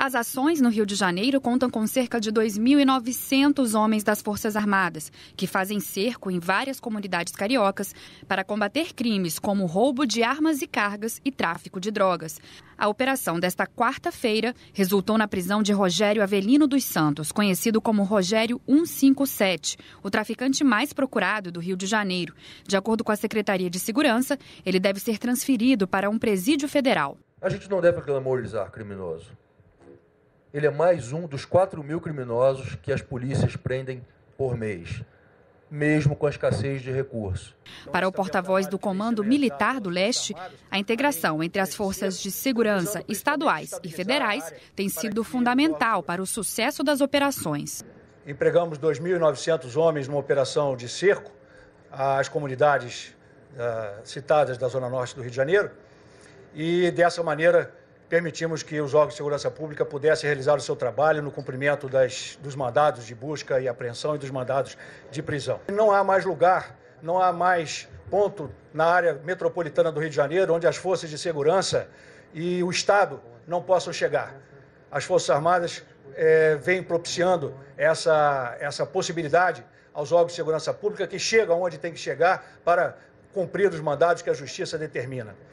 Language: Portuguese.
As ações no Rio de Janeiro contam com cerca de 2.900 homens das Forças Armadas, que fazem cerco em várias comunidades cariocas para combater crimes como roubo de armas e cargas e tráfico de drogas. A operação desta quarta-feira resultou na prisão de Rogério Avelino dos Santos, conhecido como Rogério 157, o traficante mais procurado do Rio de Janeiro. De acordo com a Secretaria de Segurança, ele deve ser transferido para um presídio federal. A gente não deve glamorizar criminoso ele é mais um dos 4 mil criminosos que as polícias prendem por mês mesmo com a escassez de recursos. Para o porta-voz do Comando Militar do Leste, a integração entre as forças de segurança estaduais e federais tem sido fundamental para o sucesso das operações. Empregamos 2.900 homens numa operação de cerco às comunidades ah, citadas da Zona Norte do Rio de Janeiro e, dessa maneira, permitimos que os órgãos de segurança pública pudessem realizar o seu trabalho no cumprimento das, dos mandados de busca e apreensão e dos mandados de prisão. Não há mais lugar, não há mais ponto na área metropolitana do Rio de Janeiro onde as forças de segurança e o Estado não possam chegar. As Forças Armadas é, vêm propiciando essa, essa possibilidade aos órgãos de segurança pública que chegam onde tem que chegar para cumprir os mandados que a Justiça determina.